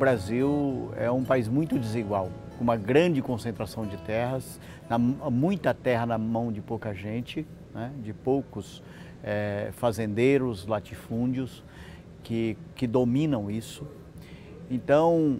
Brasil é um país muito desigual, com uma grande concentração de terras, na, muita terra na mão de pouca gente, né, de poucos é, fazendeiros, latifúndios que, que dominam isso. Então,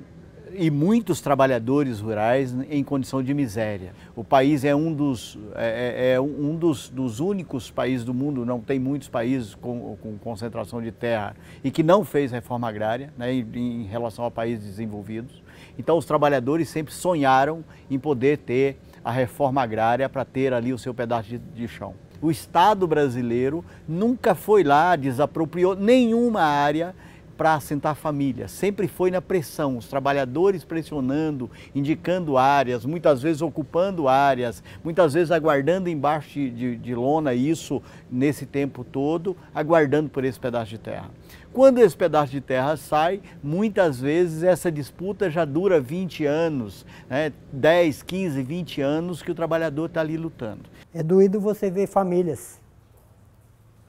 e muitos trabalhadores rurais em condição de miséria. O país é um dos, é, é, é um dos, dos, únicos países do mundo, não tem muitos países com, com concentração de terra, e que não fez reforma agrária né, em, em relação a países desenvolvidos. Então, os trabalhadores sempre sonharam em poder ter a reforma agrária para ter ali o seu pedaço de, de chão. O Estado brasileiro nunca foi lá, desapropriou nenhuma área para assentar família. Sempre foi na pressão, os trabalhadores pressionando, indicando áreas, muitas vezes ocupando áreas, muitas vezes aguardando embaixo de, de, de lona isso nesse tempo todo, aguardando por esse pedaço de terra. Quando esse pedaço de terra sai, muitas vezes essa disputa já dura 20 anos, né? 10, 15, 20 anos que o trabalhador está ali lutando. É doído você ver famílias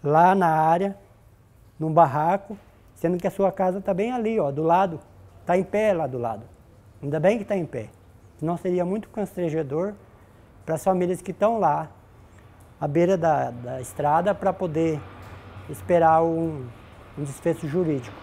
lá na área, num barraco, Sendo que a sua casa está bem ali, ó, do lado. Está em pé lá do lado. Ainda bem que está em pé. Senão seria muito constrangedor para as famílias que estão lá, à beira da, da estrada, para poder esperar um, um desfecho jurídico.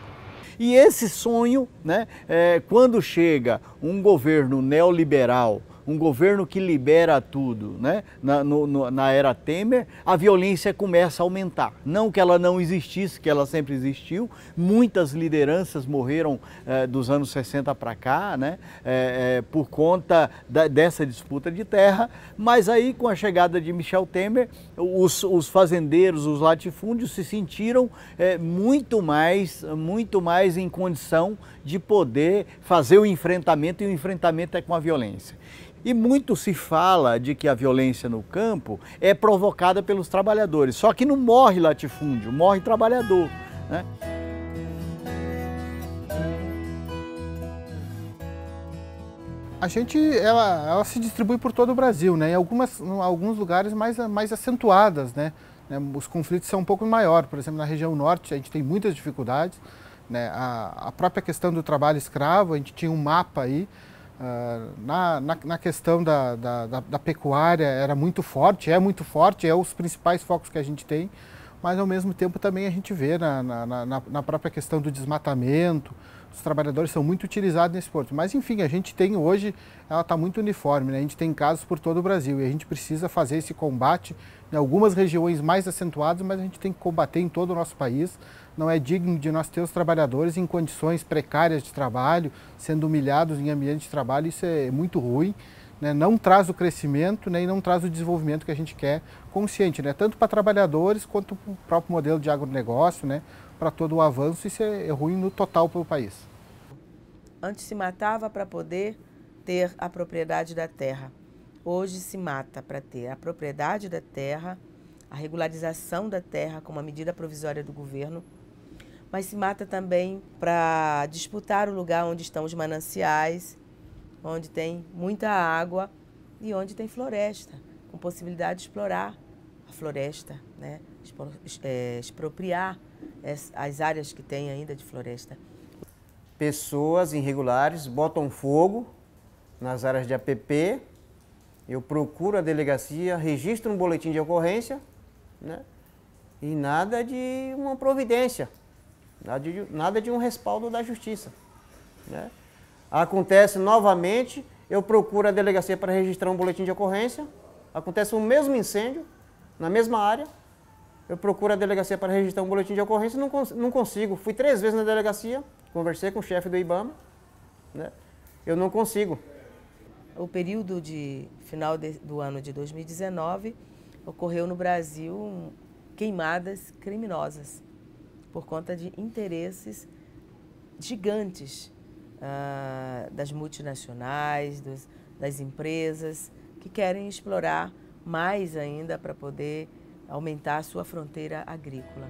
E esse sonho, né, é, quando chega um governo neoliberal um governo que libera tudo, né? Na, no, no, na era Temer, a violência começa a aumentar. Não que ela não existisse, que ela sempre existiu. Muitas lideranças morreram eh, dos anos 60 para cá, né? Eh, eh, por conta da, dessa disputa de terra. Mas aí, com a chegada de Michel Temer, os, os fazendeiros, os latifúndios se sentiram eh, muito mais, muito mais em condição de poder fazer o enfrentamento e o enfrentamento é com a violência. E muito se fala de que a violência no campo é provocada pelos trabalhadores. Só que não morre latifúndio, morre trabalhador. Né? A gente, ela, ela, se distribui por todo o Brasil, né? Em algumas, em alguns lugares mais, mais acentuadas, né? né os conflitos são um pouco maior. Por exemplo, na região norte a gente tem muitas dificuldades, né? A, a própria questão do trabalho escravo, a gente tinha um mapa aí ah, na, na, na, questão da, da, da, da, pecuária era muito forte, é muito forte, é os principais focos que a gente tem, mas ao mesmo tempo também a gente vê na, na, na própria questão do desmatamento, os trabalhadores são muito utilizados nesse porto. Mas, enfim, a gente tem hoje, ela está muito uniforme, né? a gente tem casos por todo o Brasil e a gente precisa fazer esse combate em algumas regiões mais acentuadas, mas a gente tem que combater em todo o nosso país. Não é digno de nós ter os trabalhadores em condições precárias de trabalho, sendo humilhados em ambiente de trabalho, isso é muito ruim. Né, não traz o crescimento né, e não traz o desenvolvimento que a gente quer consciente, né, tanto para trabalhadores quanto para o próprio modelo de agronegócio, né, para todo o avanço, isso é ruim no total para o país. Antes se matava para poder ter a propriedade da terra. Hoje se mata para ter a propriedade da terra, a regularização da terra como uma medida provisória do governo, mas se mata também para disputar o lugar onde estão os mananciais, onde tem muita água e onde tem floresta, com possibilidade de explorar a floresta, né? É, expropriar as áreas que tem ainda de floresta. Pessoas irregulares botam fogo nas áreas de APP, eu procuro a delegacia, registro um boletim de ocorrência, né? e nada de uma providência, nada de, nada de um respaldo da justiça. Né? Acontece novamente, eu procuro a delegacia para registrar um boletim de ocorrência, acontece o mesmo incêndio, na mesma área, eu procuro a delegacia para registrar um boletim de ocorrência, não, cons não consigo. Fui três vezes na delegacia, conversei com o chefe do IBAMA, né? eu não consigo. O período de final de, do ano de 2019 ocorreu no Brasil queimadas criminosas por conta de interesses gigantes ah, das multinacionais, dos, das empresas que querem explorar mais ainda para poder aumentar a sua fronteira agrícola.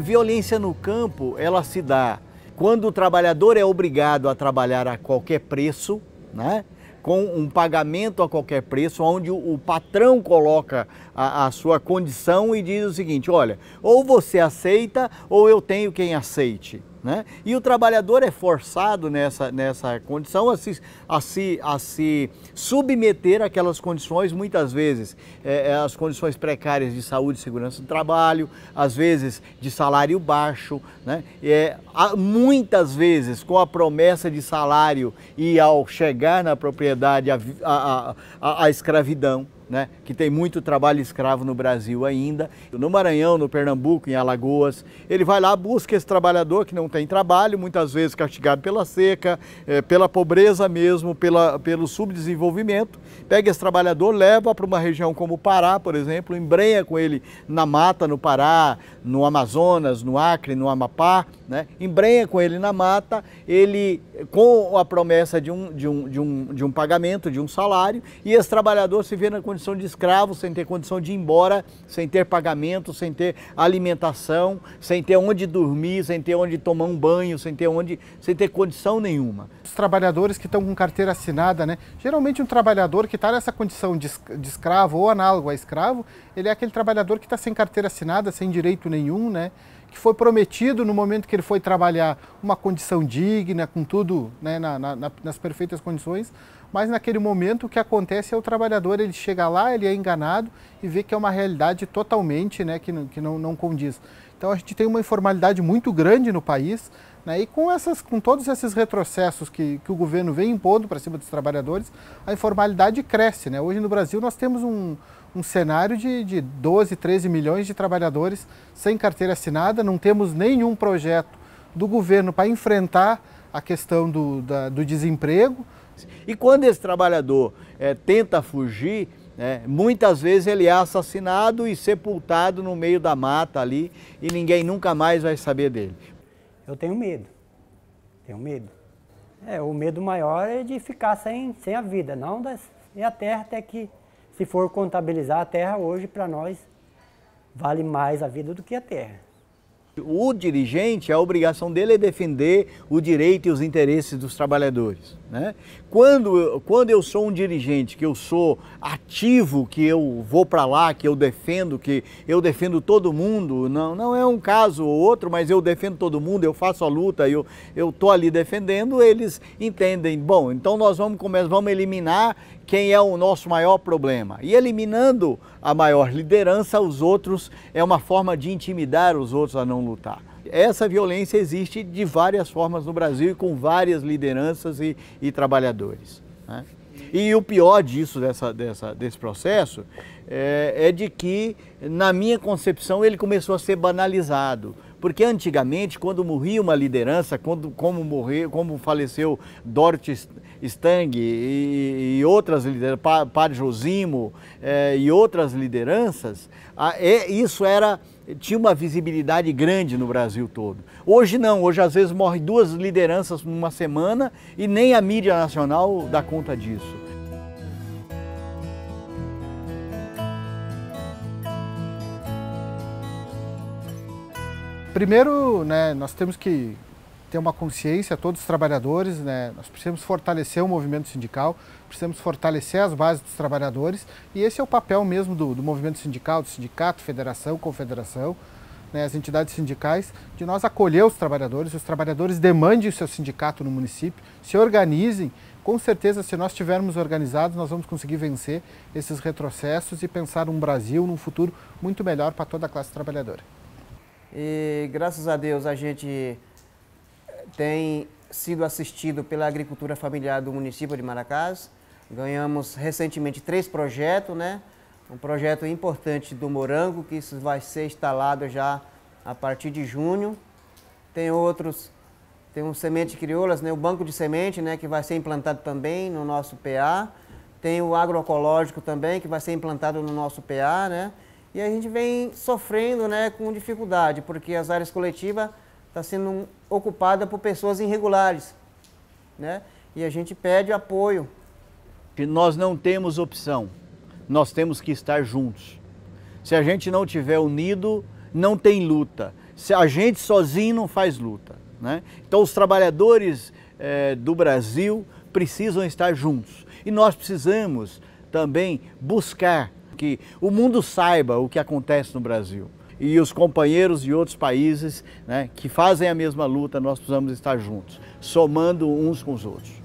Violência no campo, ela se dá quando o trabalhador é obrigado a trabalhar a qualquer preço, né? com um pagamento a qualquer preço, onde o patrão coloca a, a, sua condição e diz o seguinte: olha, ou você aceita ou eu tenho quem aceite. Né? E o trabalhador é forçado nessa, nessa condição a se, a, se, a se submeter àquelas condições, muitas vezes, é, é as condições precárias de saúde e segurança do trabalho, às vezes de salário baixo, né? é, muitas vezes com a promessa de salário e ao chegar na propriedade a, a, a, a escravidão né, que tem muito trabalho escravo no Brasil ainda, no Maranhão, no Pernambuco, em Alagoas. Ele vai lá, busca esse trabalhador que não tem trabalho, muitas vezes castigado pela seca, é, pela pobreza mesmo, pela, pelo subdesenvolvimento. Pega esse trabalhador, leva para uma região como o Pará, por exemplo, embrenha com ele na mata, no Pará, no Amazonas, no Acre, no Amapá, né? embrenha com ele na mata, ele com a promessa de um, de um, de um, de um pagamento, de um salário, e esse trabalhador se vê na condição condição de escravo, sem ter condição de ir embora, sem ter pagamento, sem ter alimentação, sem ter onde dormir, sem ter onde tomar um banho, sem ter onde, sem ter condição nenhuma. Os trabalhadores que estão com carteira assinada, né? Geralmente um trabalhador que está nessa condição de, de escravo ou análogo a escravo, ele é aquele trabalhador que está sem carteira assinada, sem direito nenhum, né? que foi prometido no momento que ele foi trabalhar uma condição digna, com tudo né, na, na, nas perfeitas condições, mas naquele momento o que acontece é o trabalhador, ele chega lá, ele é enganado e vê que é uma realidade totalmente, né, que, não, que não, não condiz. Então a gente tem uma informalidade muito grande no país, né, e com, essas, com todos esses retrocessos que, que o governo vem impondo para cima dos trabalhadores, a informalidade cresce. Né? Hoje no Brasil nós temos um, um cenário de, de 12, 13 milhões de trabalhadores sem carteira assinada, não temos nenhum projeto do governo para enfrentar a questão do, da, do desemprego, e quando esse trabalhador é, tenta fugir, é, muitas vezes ele é assassinado e sepultado no meio da mata ali e ninguém nunca mais vai saber dele. Eu tenho medo, tenho medo. É, o medo maior é de ficar sem, sem a vida, não das, e a terra até que, se for contabilizar a terra hoje, para nós, vale mais a vida do que a terra. O dirigente, a obrigação dele é defender o direito e os interesses dos trabalhadores. Né? Quando, quando eu sou um dirigente, que eu sou ativo, que eu vou para lá, que eu defendo, que eu defendo todo mundo, não, não é um caso ou outro, mas eu defendo todo mundo, eu faço a luta, eu estou ali defendendo, eles entendem, bom, então nós vamos começar, vamos eliminar quem é o nosso maior problema. E eliminando a maior liderança, os outros, é uma forma de intimidar os outros a não lutar essa violência existe de várias formas no Brasil e com várias lideranças e, e trabalhadores. Né? E o pior disso, dessa, dessa, desse processo, é, é, de que, na minha concepção, ele começou a ser banalizado. Porque antigamente, quando morria uma liderança, quando, como, morreu, como faleceu Dorothy Stang e, e outras lideranças, Padre Josimo é, e outras lideranças, a, é, isso era tinha uma visibilidade grande no Brasil todo. Hoje não, hoje às vezes morre duas lideranças numa semana e nem a mídia nacional dá conta disso. Primeiro, né, nós temos que ter uma consciência, todos os trabalhadores, né? nós precisamos fortalecer o movimento sindical, precisamos fortalecer as bases dos trabalhadores e esse é o papel mesmo do, do movimento sindical, do sindicato, federação, confederação, né? as entidades sindicais, de nós acolher os trabalhadores, os trabalhadores demandem o seu sindicato no município, se organizem, com certeza se nós estivermos organizados nós vamos conseguir vencer esses retrocessos e pensar um Brasil num futuro muito melhor para toda a classe trabalhadora. E graças a Deus a gente tem sido assistido pela agricultura familiar do município de Maracás. Ganhamos recentemente três projetos, né? Um projeto importante do morango, que isso vai ser instalado já a partir de junho. Tem outros, tem um semente crioulas, né? o banco de semente, né? que vai ser implantado também no nosso PA. Tem o agroecológico também, que vai ser implantado no nosso PA, né? E a gente vem sofrendo, né, com dificuldade, porque as áreas coletivas está sendo ocupada por pessoas irregulares. Né? E a gente pede apoio. Que nós não temos opção, nós temos que estar juntos. Se a gente não tiver unido, não tem luta. Se a gente sozinho não faz luta. Né? Então os trabalhadores eh, do Brasil precisam estar juntos. E nós precisamos também buscar que o mundo saiba o que acontece no Brasil e os companheiros de outros países né, que fazem a mesma luta, nós precisamos estar juntos, somando uns com os outros.